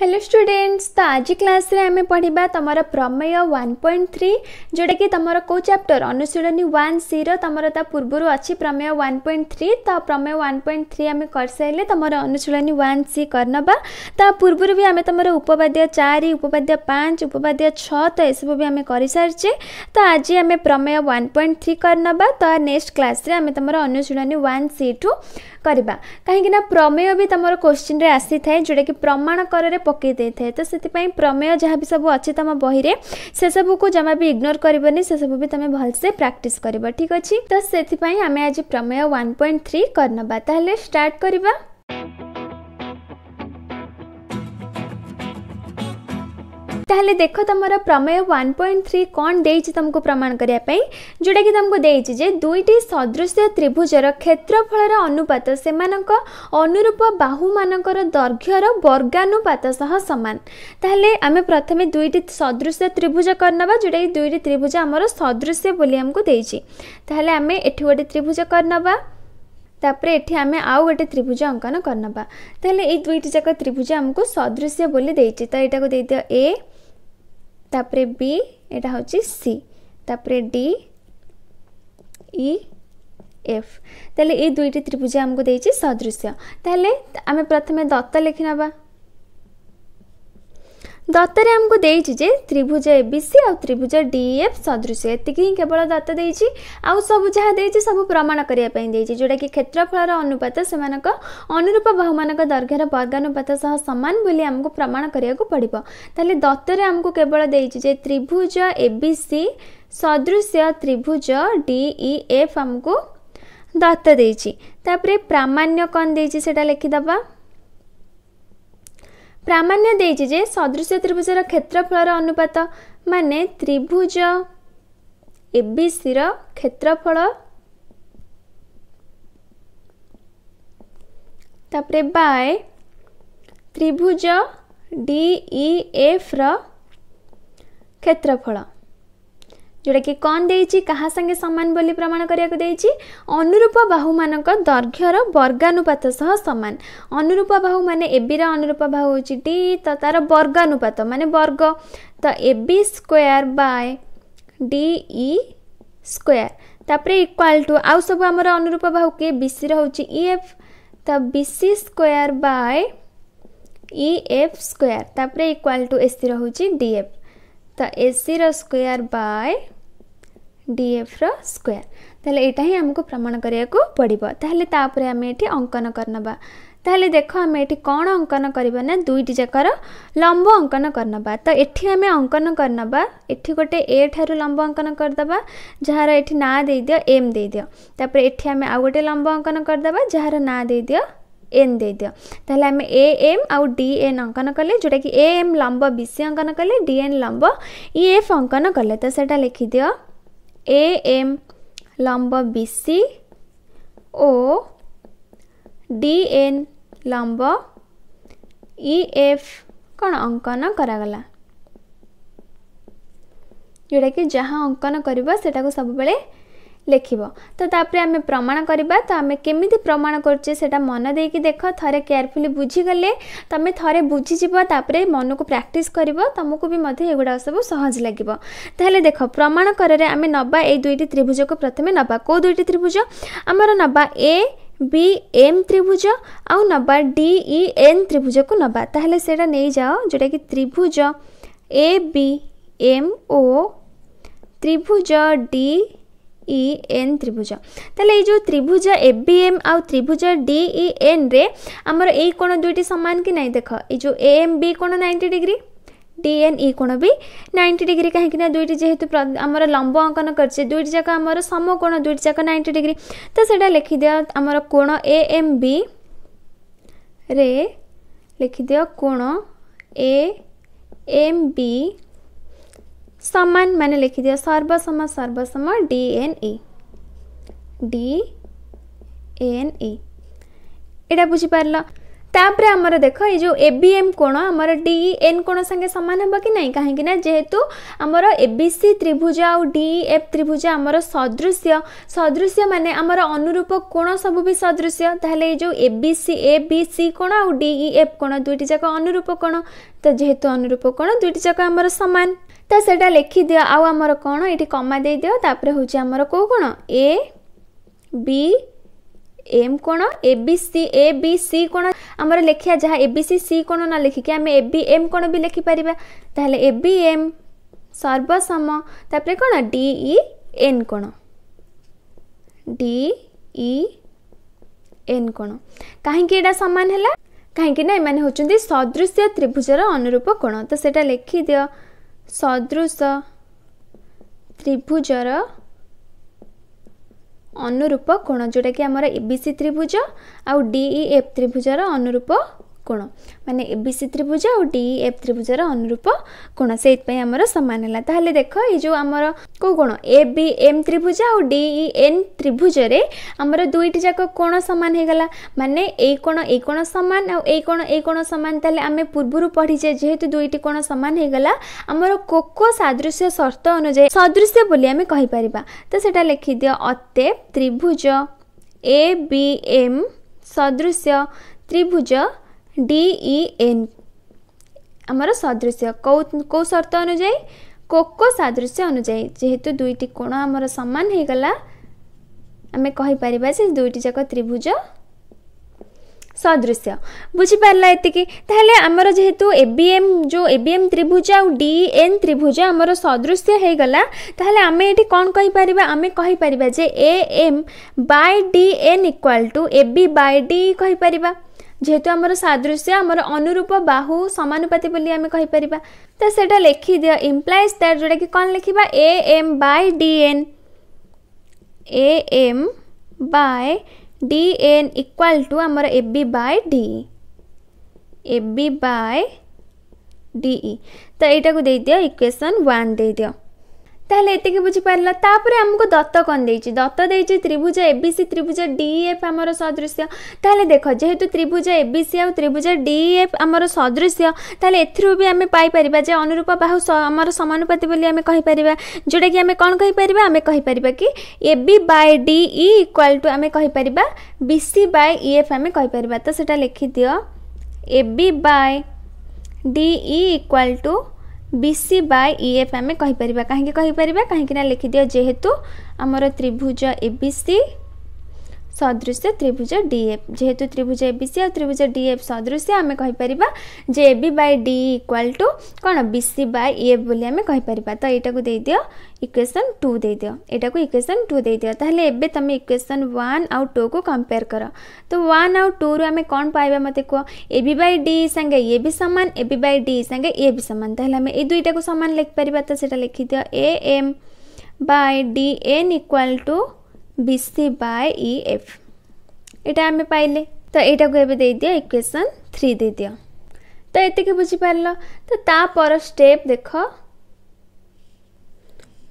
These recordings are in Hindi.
हेलो स्टूडेंट्स तो आज क्लास रे आम पढ़ा तुम प्रमेय वन पॉइंट थ्री जोटा कि तुम कौ चैप्टर अनुशीलन वन सी तुम पूर्व अच्छी प्रमेय वन पॉइंट थ्री तो प्रमेय वन पॉइंट थ्री आम कर सारे तुम अनुशीलन वन सी करना ता पूर्व भी आम तुम उपवाद्य चार उपवाद्य पाँच उपवाद्य छः तो सब भी आम कर सारी तो आज आम प्रमेय वन पॉइंट थ्री करना तो नेक्स्ट क्लास में आम तुम अनुशीलन वन सी टू करवा कहीं प्रमेय भी तुम क्वेश्चन आसी था जोटा कि प्रमाण कर ପକାଇ ଦେଇଥାଏ ତ ସେଥିପାଇଁ ପ୍ରମେୟ ଯାହା ବି ସବୁ ଅଛି ତୁମ ବହିରେ ସେସବୁକୁ ଜମା ବି ଇଗ୍ନୋର କରିବନି ସେସବୁ ବି ତୁମେ ଭଲସେ ପ୍ରାକ୍ଟିସ୍ କରିବ ଠିକ୍ ଅଛି ତ ସେଥିପାଇଁ ଆମେ ଆଜି ପ୍ରମେୟ ୱାନ୍ ପଏଣ୍ଟ ଥ୍ରୀ କରିନେବା ତାହେଲେ ଷ୍ଟାର୍ଟ କରିବା तेल देख तुम प्रमेय वन पॉइंट थ्री कौन दे तुमक प्रमाण करने जोटा कि तुमको देखिए दुईट सदृश त्रिभुजर क्षेत्रफल अनुपात से मानूप बाहू मान दर्घ्यर वर्गानुपात सह सामान आम प्रथम दुईट सदृश त्रिभुज कर ना जोटा कि दुईट त्रिभुज आम सदृश बोली आमको देखे आम एटी गोटे त्रिभुज कर ना तापर एटी आम आउ गए त्रिभुज अंकन करना तो दुईट जाक त्रिभुज आमको सदृश बोली तो यू दे ए তারপরে বি এটা হচ্ছে সি তারপরে ডি ই এফ তাহলে এই দুইটি ত্রিভুজ আমাকে দিয়েছে সদৃশ্য তাহলে আমি প্রথমে দত্ত লিখি নেবা ଦତ୍ତାରେ ଆମକୁ ଦେଇଛି ଯେ ତ୍ରିଭୁଜ ଏବିସି ଆଉ ତ୍ରିଭୁଜ ଡିଏଫ୍ ସଦୃଶ ଏତିକି ହିଁ କେବଳ ଦତ୍ତ ଦେଇଛି ଆଉ ସବୁ ଯାହା ଦେଇଛି ସବୁ ପ୍ରମାଣ କରିବା ପାଇଁ ଦେଇଛି ଯେଉଁଟାକି କ୍ଷେତ୍ରଫଳର ଅନୁପାତ ସେମାନଙ୍କ ଅନୁରୂପ ବାହୁମାନଙ୍କ ଦୈର୍ଘ୍ୟର ବର୍ଗାନୁପାତ ସହ ସମାନ ବୋଲି ଆମକୁ ପ୍ରମାଣ କରିବାକୁ ପଡ଼ିବ ତାହେଲେ ଦତ୍ତରେ ଆମକୁ କେବଳ ଦେଇଛି ଯେ ତ୍ରିଭୁଜ ଏବିସି ସଦୃଶ୍ୟ ତ୍ରିଭୁଜ ଡିଇଏଫ୍ ଆମକୁ ଦତ୍ତ ଦେଇଛି ତାପରେ ପ୍ରାମାଣ୍ୟ କ'ଣ ଦେଇଛି ସେଇଟା ଲେଖିଦେବା ପ୍ରାମାଣ୍ୟ ଦେଇଛି ଯେ ସଦୃଶ ତ୍ରିଭୁଜର କ୍ଷେତ୍ରଫଳର ଅନୁପାତ ମାନେ ତ୍ରିଭୁଜ ଏବିସିର କ୍ଷେତ୍ରଫଳ ତାପରେ ବାଏ ତ୍ରିଭୁଜ ଡିଇଏଫ୍ର କ୍ଷେତ୍ରଫଳ ଯେଉଁଟାକି କ'ଣ ଦେଇଛି କାହା ସାଙ୍ଗେ ସମାନ ବୋଲି ପ୍ରମାଣ କରିବାକୁ ଦେଇଛି ଅନୁରୂପ ବାହୁମାନଙ୍କ ଦୈର୍ଘ୍ୟର ବର୍ଗାନୁପାତ ସହ ସମାନ ଅନୁରୂପ ବାହୁ ମାନେ ଏବିର ଅନୁରୂପ ବାହୁ ହେଉଛି ଡି ତ ତା'ର ବର୍ଗାନୁପାତ ମାନେ ବର୍ଗ ତ AB square by D E square ତାପରେ ଇକ୍ୱାଲ୍ ଟୁ ଆଉ ସବୁ ଆମର ଅନୁରୂପ ବାହୁ କିଏ ବିସିର ହେଉଛି ଇ ଏଫ୍ ତ BC square by E F square ତାପରେ ଇକ୍ୱାଲ୍ ଟୁ ଏସିର ହେଉଛି ଡି ଏଫ୍ তো এসির স্কোয়ার বাই ডিএফর স্কোয়ার তাহলে এটা ହିଁ ଆମକୁ ପ୍ରମାଣ କରିବାକୁ ପଡ଼ିବ ତାହେଲେ ତାପରେ ଆମେ ଏଠି ଅଙ୍କନ କରିନେବା ତାହେଲେ ଦେଖ ଆମେ ଏଠି କ'ଣ ଅଙ୍କନ କରିବା ନା ଦୁଇଟି ଯାକର ଲମ୍ବ ଅଙ୍କନ କରିନେବା ତ ଏଠି ଆମେ ଅଙ୍କନ କରିନେବା ଏଠି ଗୋଟେ ଏ ଠାରୁ ଲମ୍ବ ଅଙ୍କନ କରିଦେବା ଯାହାର ଏଠି ନାଁ ଦେଇଦିଅ ଏମ୍ ଦେଇଦିଅ ତାପରେ ଏଠି ଆମେ ଆଉ ଗୋଟେ ଲମ୍ବ ଅଙ୍କନ କରିଦେବା ଯାହାର ନାଁ ଦେଇଦିଅ एन देदि आम ए एम आउ डीएन अंकन कले जोटा कि ए एम लंब बीसी अंकन कले डीएन लंब इ एफ अंकन कले तो सेटा लिखिदि ए एम लंब बीसी ओ डी लंब इ एफ कौन अंकन करागला जोटा कि जहाँ अंकन करवा सब बेले ଲେଖିବ ତ ତାପରେ ଆମେ ପ୍ରମାଣ କରିବା ତ ଆମେ କେମିତି ପ୍ରମାଣ କରୁଛେ ସେଇଟା ମନ ଦେଇକି ଦେଖ ଥରେ କେୟାରଫୁଲି ବୁଝିଗଲେ ତୁମେ ଥରେ ବୁଝିଯିବ ତାପରେ ମନକୁ ପ୍ରାକ୍ଟିସ୍ କରିବ ତୁମକୁ ବି ମଧ୍ୟ ଏଗୁଡ଼ାକ ସବୁ ସହଜ ଲାଗିବ ତାହେଲେ ଦେଖ ପ୍ରମାଣ କରରେ ଆମେ ନେବା ଏଇ ଦୁଇଟି ତ୍ରିଭୁଜକୁ ପ୍ରଥମେ ନେବା କେଉଁ ଦୁଇଟି ତ୍ରିଭୁଜ ଆମର ନେବା ଏ বি এম ত্রিভুজ আউ নবা ডি ই এন ত্রিভুজকু নবা তাহলে সেটা নেই যাও যেটা কি ত্রিভুজ এ বি এম ও ত্রিভুজ ডি ই এন ত্রিভুজ তাহলে এই যে ত্রিভুজ এ বি এম আউ ত্রিভুজ ডি ই এন রে আমার এই কোণ দুইটি সমান কি নাই দেখ এই যে এ এম বি কোণ ninety degree D N E কোণ বি নাইনটি ডিগ্রি কাহিঁকি না দুইটি যেহেতু আমার লম্ব অঙ্কন করছে দুইটি যাক আমার সমকোণ দুইটি যাক নাইনটি ডিগ্রি তো সেটা লিখি দিও আমার কোণ এ এম বি রে লিখি দিও কোণ এ এম বি समान मैंने लिख दिया सर्वसम सर्वसम D N A D N A यहाँ बुझिपार तापर आम देख ये जो एम कोण आम डी एन कोण संगे सामान हम कि ना कहीं जेहेतु आमर एबीसी त्रिभुज आउ डी एफ e त्रिभुज आमर सदृश्य सदृश मान अनुरूप कोण सब भी सदृश्य ताहले ये जो ए बी सी कोण आउ डी एफ e कोण दुईट जाक अनुरूप कोण तो जेहेतु अनुरूप कोण दुईट जाक आम सामान ତ ସେଇଟା ଲେଖିଦିଅ ଆଉ ଆମର କ'ଣ ଏଇଠି କମା ଦେଇଦିଅ ତାପରେ ହେଉଛି ଆମର କେଉଁ କ'ଣ ଏ ବି ଏମ୍ କ'ଣ ଏ B C A B C କ'ଣ ଆମର ଲେଖିବା ଯାହା ଏ ବି ସି ସି କ'ଣ ନ ଲେଖିକି ଆମେ ଏ ବି ଏମ୍ କ'ଣ ବି ଲେଖିପାରିବା ତାହେଲେ ଏ ବି ଏମ୍ ସର୍ବସମ ତାପରେ କ'ଣ ଡି ଇ ଏନ୍ କ'ଣ ଡି ଇ ଏନ୍ କ'ଣ କାହିଁକି ଏଇଟା ସମାନ ହେଲା କାହିଁକି ନା ଏମାନେ ହେଉଛନ୍ତି ସଦୃଶ୍ୟ ତ୍ରିଭୁଜର ଅନୁରୂପ କ'ଣ ତ ସେଇଟା ଲେଖିଦିଅ ସଦୃଶ ତ୍ରିଭୁଜର ଅନୁରୂପ କୋଣ ଯେଉଁଟାକି ଆମର ଏ ବି ସି ତ୍ରିଭୁଜ ଆଉ ଡି ଇ ଏଫ୍ ତ୍ରିଭୁଜର ଅନୁରୂପ କୋଣ ମାନେ ଏ ବି ସି ତ୍ରିଭୁଜ ଆଉ ଡି ଏଫ୍ e ତ୍ରିଭୁଜର ଅନୁରୂପ କୋଣ ସେଇଥିପାଇଁ ଆମର ସମାନ ହେଲା ତାହେଲେ ଦେଖ ଏଇ ଯେଉଁ ଆମର କେଉଁ କୋଣ ଏ ବି ଏମ୍ ତ୍ରିଭୁଜ ଆଉ ଡିଇ ଏନ୍ e ତ୍ରିଭୁଜରେ ଆମର ଦୁଇଟି ଯାକ କୋଣ ସମାନ ହେଇଗଲା ମାନେ ଏଇ କୋଣ ଏଇ କୋଣ ସମାନ ଆଉ ଏଇ କୋଣ ଏଇ କୋଣ ସମାନ ତାହେଲେ ଆମେ ପୂର୍ବରୁ ପଢ଼ିଛେ ଯେହେତୁ ଦୁଇଟି କୋଣ ସମାନ ହେଇଗଲା ଆମର କୋକୋ ସାଦୃଶ୍ୟ ସର୍ତ୍ତ ଅନୁଯାୟୀ ସଦୃଶ୍ୟ ବୋଲି ଆମେ କହିପାରିବା ତ ସେଇଟା ଲେଖିଦିଅ ଅତେ ତ୍ରିଭୁଜ ଏ ବି ଏମ୍ ସଦୃଶ୍ୟ ତ୍ରିଭୁଜ ଡି ଇ ଏନ୍ ଆମର ସଦୃଶ୍ୟ କେଉଁ କେଉଁ ସର୍ତ୍ତ ଅନୁଯାୟୀ କୋକ ସାଦୃଶ୍ୟ ଅନୁଯାୟୀ ଯେହେତୁ ଦୁଇଟି କୋଣ ଆମର ସମାନ ହୋଇଗଲା ଆମେ କହିପାରିବା ଯେ ଦୁଇଟି ଯାକ ତ୍ରିଭୁଜ ସଦୃଶ୍ୟ ବୁଝିପାରିଲା ଏତିକି ତାହେଲେ ଆମର ଯେହେତୁ ଏବିଏମ୍ ଯେଉଁ ଏବିଏମ୍ ତ୍ରିଭୁଜ ଆଉ ଡି ଏନ୍ ତ୍ରିଭୁଜ ଆମର ସଦୃଶ୍ୟ ହେଇଗଲା ତାହେଲେ ଆମେ ଏଠି କ'ଣ କହିପାରିବା ଆମେ କହିପାରିବା ଯେ A M by D N equal to A B by D କହିପାରିବା যেহেতু আমার সাদৃশ্য আমার অনুরূপ বাহু সমানুপাতি বলে আমি কইপারা তো সেটা লেখি দিও ইমপ্লাইজ দ্যাট যেটা কি কন লিখবা A M by D N A M by D N equal to আমার A B by D A B by DE তো এইটাকে দিয়ে দিও ইকুয়েসন ওয়ান দিয়ে দিও ତାହେଲେ ଏତିକି ବୁଝିପାରିଲା ତାପରେ ଆମକୁ ଦତ୍ତ କ'ଣ ଦେଇଛି ଦତ୍ତ ଦେଇଛି ତ୍ରିଭୁଜ ଏବିସି ତ୍ରିଭୁଜ ଡିଏଫ୍ ଆମର ସଦୃଶ୍ୟ ତାହେଲେ ଦେଖ ଯେହେତୁ ତ୍ରିଭୁଜ ଏବିସି ଆଉ ତ୍ରିଭୁଜ ଡିଏଫ୍ ଆମର ସଦୃଶ୍ୟ ତାହେଲେ ଏଥିରୁ ବି ଆମେ ପାଇପାରିବା ଯେ ଅନୁରୂପ ବାହୁ ଆମର ସମାନୁପାତି ବୋଲି ଆମେ କହିପାରିବା ଯେଉଁଟାକି ଆମେ କ'ଣ କହିପାରିବା ଆମେ କହିପାରିବା କି AB by D E equal to ଆମେ କହିପାରିବା ବିସି ବାଇ ଇଏଫ୍ ଆମେ କହିପାରିବା ତ ସେଇଟା ଲେଖିଦିଅ AB by D E equal to BC by EF आम कहीपर कहीं कहीं लिखिद जेहेतु आमर त्रिभुज ए सदृश त्रिभुज डीएफ जेहेतु त्रिभुज ए सी त्रिभुज डीएफ सदृश आम कहीपर जे A by D equal to कौन बी सी बै इफ बोली आम कहींपर तो यहाँ को देदि इक्वेसन टू देदि यटा को इक्वेसन टू देदि तब तुम इक्वेसन वन आउ टू को कंपेयर कर तो वन आउ टू रु आम कौन पाइबा मत कह ए बै डी सागे ए भी सामान ए बै डी सागे ए भी सामान आम ये दुईटा को सामान लिखिपर तो लिखीद A M by D N equal to BC by E F এটা আমি পাইলে তো এইটাকে এবার দিয়ে দিও ইকুয়েশন থ্রি দিয়ে দিও তো এতকি বুঝিপারল তো তাপর স্টেপ দেখ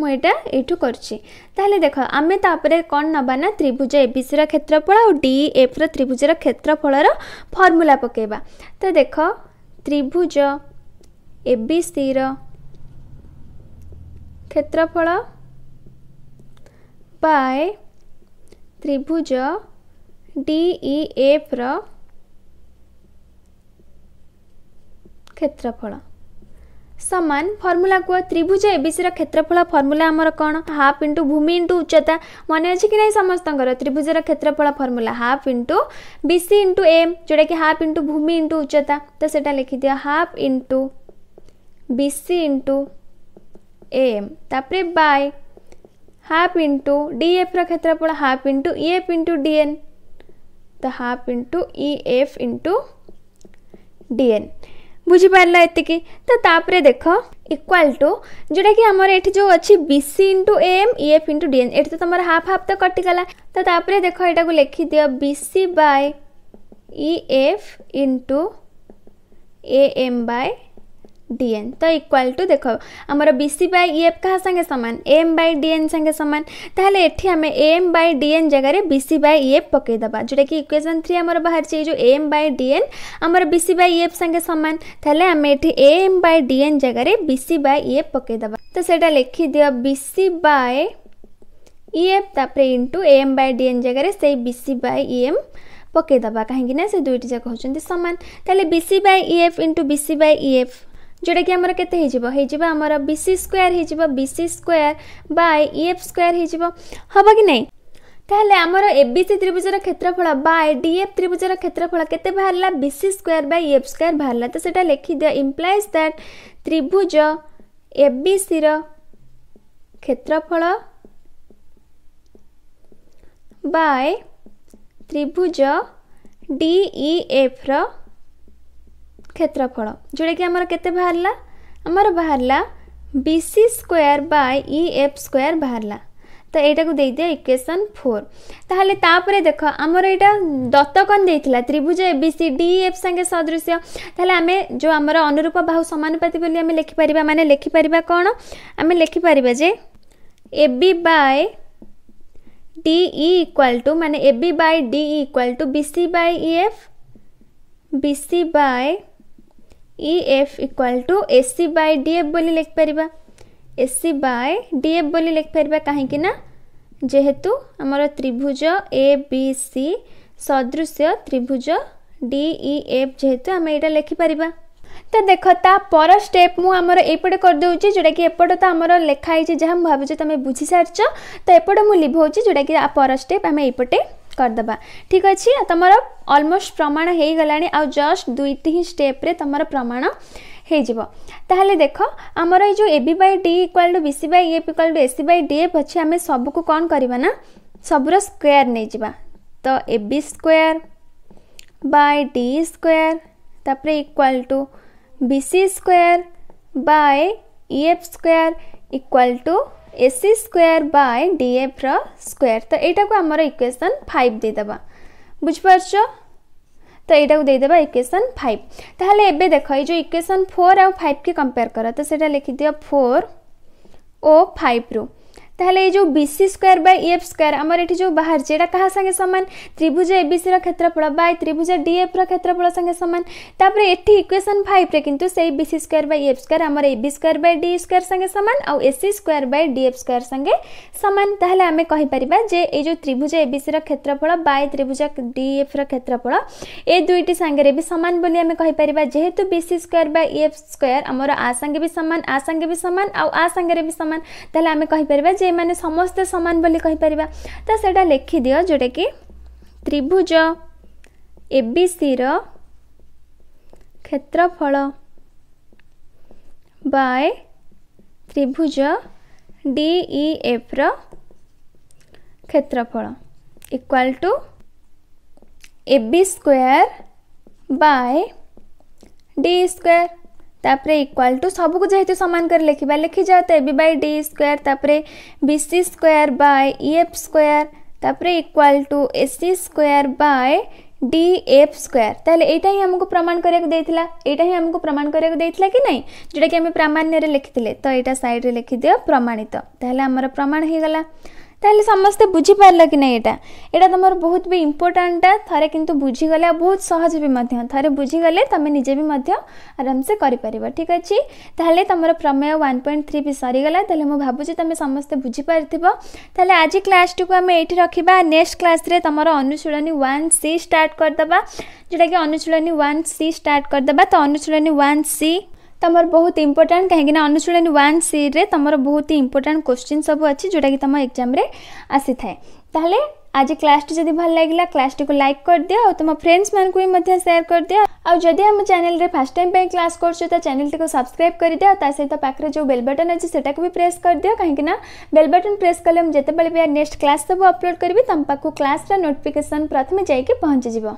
ମୁଁ ଏଇଟା ଏଇଠୁ କରୁଛି ତାହେଲେ ଦେଖ ଆମେ ତାପରେ କ'ଣ ନେବା ନା ତ୍ରିଭୁଜ ଏବିସିର କ୍ଷେତ୍ରଫଳ ଆଉ ଡି ଏଫ୍ର ତ୍ରିଭୁଜର କ୍ଷେତ୍ରଫଳର ଫର୍ମୁଲା ପକାଇବା ତ ଦେଖ ତ୍ରିଭୁଜ ଏବିସିର କ୍ଷେତ୍ରଫଳ ବାଏ त्रिभुज डिएफ रेत्रफल समान फर्मुला कहाँ त्रिभुज एसिर क्षेत्रफल फर्मुला अरू कफ इन्टु भूमि इन्टु उच्चता मन अहि नै समस्तभुज र क्षेत्रफल formula half into M into कि हाफ इन्टु भूमि इन्टु उच्चताखिदियो half into BC into M तापर बाई हाफ इंटू डी एफ्र କ୍ଷେତ୍ରଫଳ half into E F into D N ତ half into E F into D N ବୁଝିପାରିଲ ଏତିକି ତ ତାପରେ ଦେଖ ଇକ୍ୱାଲ୍ ଟୁ ଯେଉଁଟାକି ଆମର ଏଠି ଯେଉଁ ଅଛି B C into M E F into D N ଏଠି ତ ତମର ହାଫ୍ ହାଫ୍ ତ କଟିଗଲା ତ ତାପରେ ଦେଖ ଏଇଟାକୁ ଲେଖିଦିଅ B C by E F into A M by DN तो इक्वाल टू देख आमर बीसी बै इएफ क्या सागे सामान एम बै डीएन सागे सामान तेल ये आम एम बै डीएन जगह बीसी बै इएफ पकईद जोटा कि इक्वेसन थ्री आम बाहर ये जो एम बै डीएन आमर बीसी बै इएफ सागे सामान तेल आम ये एम बै डीएन जगह बीसी बै इएफ पकईद तो सैटा लिखिदि बीसी बै इएफ तापर इंटु एम बै डीएन जगह से बीसी बै इएम पकईदा कहीं दुईट जाक होती सामान तेल BC by EF into BC by EF ଯେଉଁଟାକି ଆମର କେତେ ହେଇଯିବ ହେଇଯିବ ଆମର ବି ସି ସ୍କୋୟାର ହେଇଯିବ B C square by EF square ହେଇଯିବ ହେବ କି ନାହିଁ ତାହେଲେ ଆମର ଏବିସି ତ୍ରିଭୁଜର କ୍ଷେତ୍ରଫଳ ବାଏ ଡିଏଫ୍ ତ୍ରିଭୁଜର କ୍ଷେତ୍ରଫଳ କେତେ ବାହାରିଲା BC square by F square ବାହାରିଲା ତ ସେଇଟା ଲେଖିଦିଅ ଇମ୍ପ୍ଲାଇଜ୍ ଦ୍ୟାଟ୍ ତ୍ରିଭୁଜ ଏବିସିର କ୍ଷେତ୍ରଫଳ ବାଏ ତ୍ରିଭୁଜ ଡିଇଏଫ୍ର କ୍ଷେତ୍ରଫଳ ଯେଉଁଟାକି ଆମର କେତେ ବାହାରିଲା ଆମର ବାହାରିଲା B C square by E F square ବାହାରିଲା ତ ଏଇଟାକୁ ଦେଇଦିଅ ଇକ୍ୱେସନ୍ ଫୋର୍ ତାହେଲେ ତାପରେ ଦେଖ ଆମର ଏଇଟା ଦତ୍ତକନ୍ ଦେଇଥିଲା ତ୍ରିଭୁଜ A B C D F ସାଙ୍ଗେ ସଦୃଶ୍ୟ ତାହେଲେ ଆମେ ଯେଉଁ ଆମର ଅନୁରୂପ ବାହୁ ସମାନୁପାତି ବୋଲି ଆମେ ଲେଖିପାରିବା ମାନେ ଲେଖିପାରିବା କ'ଣ ଆମେ ଲେଖିପାରିବା ଯେ A B by D E equal to ମାନେ A B by D equal to B C by E F B C by E F equal to A C by D F ବୋଲି ଲେଖିପାରିବା A C by D F ବୋଲି ଲେଖିପାରିବା କାହିଁକି ନା ଯେହେତୁ ଆମର ତ୍ରିଭୁଜ ଏ ବି ସି ସଦୃଶ୍ୟ ତ୍ରିଭୁଜ ଡି ଇ ଏଫ୍ ଯେହେତୁ ଆମେ ଏଇଟା ଲେଖିପାରିବା ତ ଦେଖ ତା ପର ଷ୍ଟେପ୍ ମୁଁ ଆମର ଏଇପଟେ କରିଦେଉଛି ଯେଉଁଟାକି ଏପଟ ତ ଆମର ଲେଖା ହେଇଛି ଯାହା ମୁଁ ଭାବୁଛି ତୁମେ ବୁଝିସାରିଛ ତ ଏପଟେ ମୁଁ ଲିଭଉଛି ଯେଉଁଟାକି ଆ ପର ଷ୍ଟେପ୍ ଆମେ ଏଇପଟେ दबा ठीक अच्छे तुम अलमोस्ट प्रमाण हो गला जस्ट दुई तीन स्टेप्रे तुम प्रमाण हो देख आमर ये A B by D equal to B by F equal to AC by D F अच्छे आम सबक कौन करवा ना सबुर स्क्वयर नहीं जावा तो A B square by D square तापर equal to B C square by EF square equal to AC square by DF square तो यटा को आमर इक्वेसन फाइव देदेब बुझिपारच तो यटा देदेबा इक्वेसन फाइव ताहले एबे देख ये इक्वेसन फोर आउ फाइव की कंपेयर कर तो सेटा लिखिदि फोर ओ फाइव रु ताल ये जो बी स्क्वयर बफ स्क्र आम ये जो बाहर ये क्या सागे सामान त्रिभुज ए बी सी रेत्रफल बाय त्रिभुज डीएफ रेत्रफल सागे सामान तापर एटी इक्वेसन फाइव रे कि स्क्वयर बफ स्क्र आम A square by D square सागे सामान आउ ए सी स्क्र बफ स्क्र सागे सामान तेल आम कहीपर जे ये त्रिभुज ए बी सी रेत्रफल बाय त्रिभुज डीएफ रेत्रफल ए दुईट सागर भी सामान बोली आम कहीपर जेहेतु बी सी स्क्र बफ स्क्र आम आ सागे भी सामान आ संगे भी सामान आउ आ सागर भी सामान तेल आम कहीपर जे ଏମାନେ ସମସ୍ତେ ସମାନ ବୋଲି କହିପାରିବା ତ ସେଇଟା ଲେଖିଦିଅ ଯେଉଁଟାକି ତ୍ରିଭୁଜ ଏବିସିର କ୍ଷେତ୍ରଫଳ ବାଏ ତ୍ରିଭୁଜ ଡିଇଏଫ୍ର କ୍ଷେତ୍ରଫଳ equal to A B square by D square तापर इक्वाल टू सबको जेहेतु तो सामान कर लिखा लिखी जाओ तो ए बै डी स्क्वयर तापर B C square by E F square तापर equal to A C square by D F square ताहले एटा ही हमको प्रमाण करने को देता एटा ही हमको प्रमाण करने को देता कि नहीं जोटा कि आम प्रामाण्य लिखी तो यहाँ सैड्रे लिखिदे प्रमाणित तो आमर प्रमाण हो गला ताले समस्ते बुझी पारल कि नहीं यहाँ यहाँ तुम बहुत भी इम्पोर्टाट थे कि बुझीगले बहुत सहज भी थे बुझीगले तुम्हें निजे भी आराम से कर ठीक अच्छे तेल तुम प्रमेय वन पॉइंट थ्री भी सरीगला तेल मुझे भावुँ तुम समस्ते बुझीपार थे आज क्लास टी आम ये रखा नेक्स्ट क्लास में तुम अनुशूलनी वन सी स्टार्ट करदे जोटा कि अनुशूलनी वन सी स्टार्ट करदे तो अनुशूलनी वन सी तुम बहुत इंपोर्टाट कहीं अनुशील वन सी रे तुम बहुत ही इंपोर्टाट क्वेश्चन सब अच्छी जोटा कि तुम एक्जाम आसी थाए आज क्लास टी जब भल लगे क्लास टी लाइक कर दि और तुम फ्रेंड्स मान को भी सेयार कर दि आदि आम चेल फास्ट टाइम क्लास कर चेल टी सब्सक्राइब कर दिया सहित पाखे जो बेल बटन अच्छे से भी प्रेस कर दि कहीं बेल बटन प्रेस कले जिते भी नेक्स्ट क्लास सब अपलोड करी तुम पाक क्लास नोटिफिकेसन प्रथम पहुंची जा